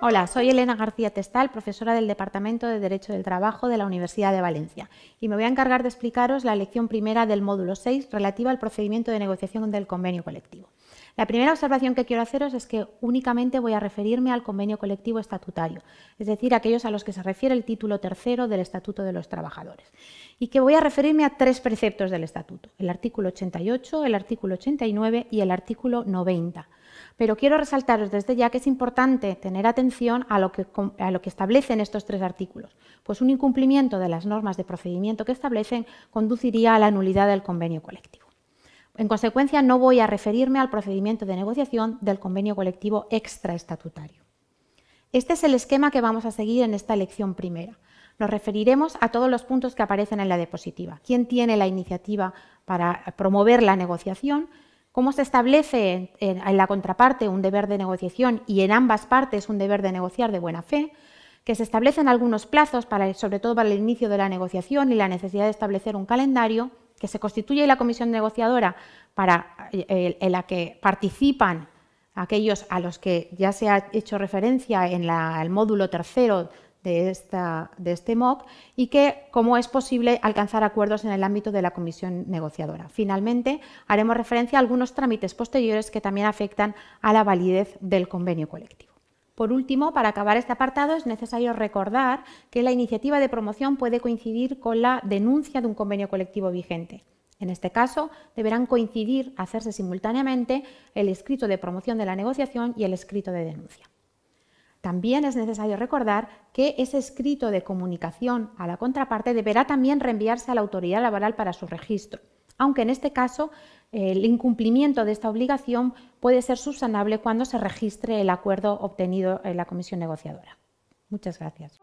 Hola, soy Elena García Testal, profesora del Departamento de Derecho del Trabajo de la Universidad de Valencia, y me voy a encargar de explicaros la lección primera del módulo 6 relativa al procedimiento de negociación del convenio colectivo. La primera observación que quiero haceros es que únicamente voy a referirme al convenio colectivo estatutario, es decir, aquellos a los que se refiere el título tercero del Estatuto de los Trabajadores, y que voy a referirme a tres preceptos del Estatuto, el artículo 88, el artículo 89 y el artículo 90 pero quiero resaltaros desde ya que es importante tener atención a lo, que, establecen estos tres artículos, pues un incumplimiento de las normas de procedimiento que establecen conduciría a la nulidad del convenio colectivo. En consecuencia, no voy a referirme al procedimiento de negociación del convenio colectivo extraestatutario. Este es el esquema que vamos a seguir en esta lección primera. Nos referiremos a todos los puntos que aparecen en la diapositiva. ¿Quién tiene la iniciativa para promover la negociación? ¿Cómo se establece en, la contraparte un deber de negociación y en ambas partes un deber de negociar de buena fe? Que se establecen algunos plazos, sobre todo para el inicio de la negociación y la necesidad de establecer un calendario que se constituye la comisión negociadora para, eh, en la que participan aquellos a los que ya se ha hecho referencia en el módulo tercero de, esta, de este MOC y que cómo es posible alcanzar acuerdos en el ámbito de la comisión negociadora. Finalmente, haremos referencia a algunos trámites posteriores que también afectan a la validez del convenio colectivo. Por último, para acabar este apartado es necesario recordar que la iniciativa de promoción puede coincidir con la denuncia de un convenio colectivo vigente. En este caso, deberán coincidir, hacerse simultáneamente, el escrito de promoción de la negociación y el escrito de denuncia. También es necesario recordar que ese escrito de comunicación a la contraparte deberá también reenviarse a la autoridad laboral para su registro, aunque en este caso el incumplimiento de esta obligación puede ser subsanable cuando se registre el acuerdo obtenido en la comisión negociadora. Muchas gracias.